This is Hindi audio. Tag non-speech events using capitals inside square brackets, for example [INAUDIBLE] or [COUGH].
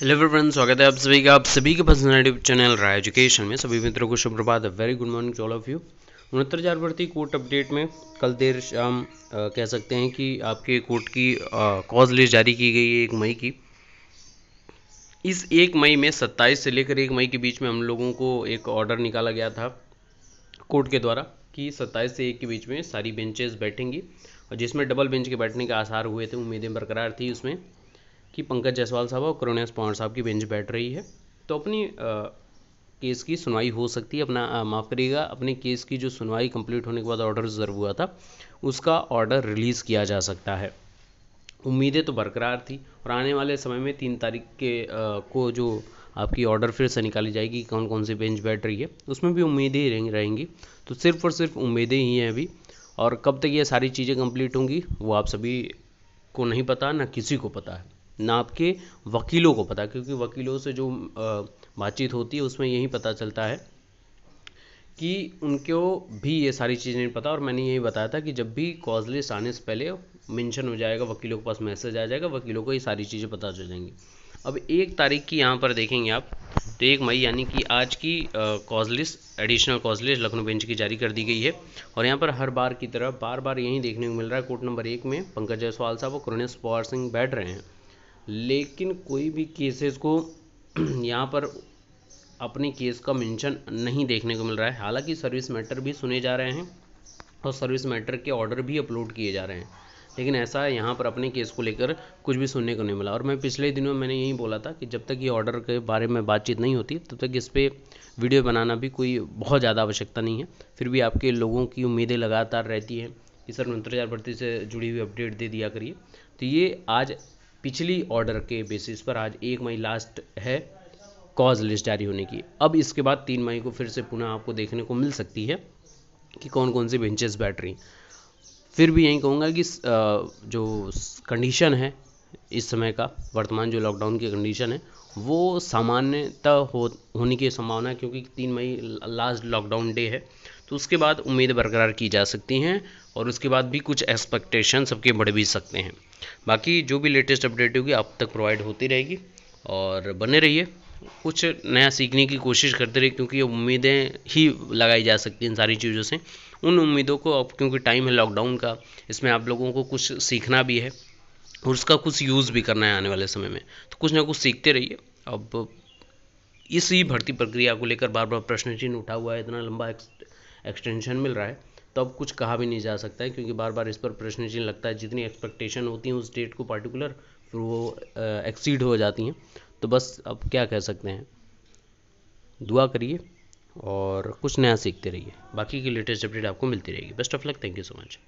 हेलो फ्रेंड्स स्वागत है आप सभी का आप सभी के पर्सनैलिटी चैनल राय एजुकेशन में सभी मित्रों को शुभप्रभात very good morning all of you उनहत्तर हजार भर्ती कोर्ट अपडेट में कल देर शाम आ, कह सकते हैं कि आपके कोर्ट की कॉज लिस्ट जारी की गई है एक मई की इस एक मई में सत्ताईस से लेकर एक मई के बीच में हम लोगों को एक ऑर्डर निकाला गया था कोर्ट के द्वारा कि सत्ताईस से एक के बीच में सारी बेंचेस बैठेंगी और जिसमें डबल बेंच के बैठने के आसार हुए थे उम्मीदें बरकरार थी उसमें कि पंकज जायसवाल साहब और करुणेश पवार साहब की बेंच बैठ रही है तो अपनी केस की सुनवाई हो सकती है अपना माफ़ करिएगा अपने केस की जो सुनवाई कंप्लीट होने के बाद ऑर्डर रिजर्व हुआ था उसका ऑर्डर रिलीज़ किया जा सकता है उम्मीदें तो बरकरार थी और आने वाले समय में तीन तारीख के आ, को जो आपकी ऑर्डर फिर से निकाली जाएगी कौन कौन सी बेंच बैठ रही है उसमें भी उम्मीदें ही रहेंगी तो सिर्फ और सिर्फ उम्मीदें ही हैं अभी और कब तक ये सारी चीज़ें कंप्लीट होंगी वो आप सभी को नहीं पता ना किसी को पता है ना आपके वकीलों को पता क्योंकि वकीलों से जो बातचीत होती है उसमें यही पता चलता है कि उनको भी ये सारी चीज़ें नहीं पता और मैंने यही बताया था कि जब भी कॉज लिस्ट आने से पहले मेंशन हो जाएगा वकीलों के पास मैसेज आ जाएगा वकीलों को ये सारी चीज़ें पता चल जाएंगी अब एक तारीख की यहाँ पर देखेंगे आप तो एक मई यानी कि आज की cause list additional cause list Lucknow bench की जारी कर दी गई है और यहाँ पर हर बार की तरह बार बार यही देखने को मिल रहा है कोर्ट नंबर एक में पंकज जायसवाल साहब और करुणेश पवार सिंह बैठ रहे हैं लेकिन कोई भी केसेस को [CLEARS THROAT] यहाँ पर अपने केस का मेंशन नहीं देखने को मिल रहा है हालांकि सर्विस मैटर भी सुने जा रहे हैं और सर्विस मैटर के ऑर्डर भी अपलोड किए जा रहे हैं लेकिन ऐसा यहाँ पर अपने केस को लेकर कुछ भी सुनने को नहीं मिला और मैं पिछले दिनों मैंने यही बोला था कि जब तक ये ऑर्डर के बारे में बातचीत नहीं होती तब तक इस पर वीडियो बनाना भी कोई बहुत ज़्यादा आवश्यकता नहीं है फिर भी आपके लोगों की उम्मीदें लगातार रहती हैं कि सर मंत्राचार भर्ती से जुड़ी हुई अपडेट दे दिया करिए तो ये आज पिछली ऑर्डर के बेसिस पर आज एक मई लास्ट है कॉज लिस्ट जारी होने की अब इसके बाद तीन मई को फिर से पुनः आपको देखने को मिल सकती है कि कौन कौन सी बेंचेस बैठ रही फिर भी यही कहूँगा कि जो कंडीशन है इस समय का वर्तमान जो लॉकडाउन की कंडीशन है वो सामान्यतः हो होने की संभावना क्योंकि तीन मई लास्ट लॉकडाउन डे है तो उसके बाद उम्मीद बरकरार की जा सकती हैं और उसके बाद भी कुछ एक्सपेक्टेशन सबके बढ़ भी सकते हैं बाकी जो भी लेटेस्ट अपडेट होगी आप तक प्रोवाइड होती रहेगी और बने रहिए कुछ नया सीखने की कोशिश करते रहिए क्योंकि उम्मीदें ही लगाई जा सकती हैं इन सारी चीज़ों से उन उम्मीदों को अब क्योंकि टाइम है लॉकडाउन का इसमें आप लोगों को कुछ सीखना भी है और उसका कुछ यूज़ भी करना है आने वाले समय में तो कुछ ना कुछ सीखते रहिए अब इसी भर्ती प्रक्रिया को लेकर बार बार प्रश्न चिन्ह उठा हुआ है इतना लंबा एक्सटेंशन मिल रहा है तो अब कुछ कहा भी नहीं जा सकता है क्योंकि बार बार इस पर प्रश्न चिन्ह लगता है जितनी एक्सपेक्टेशन होती हैं उस डेट को पार्टिकुलर फिर वो एक्सीड हो जाती हैं तो बस अब क्या कह सकते हैं दुआ करिए और कुछ नया सीखते रहिए बाकी की लेटेस्ट अपडेट आपको मिलती रहेगी best of luck thank you so much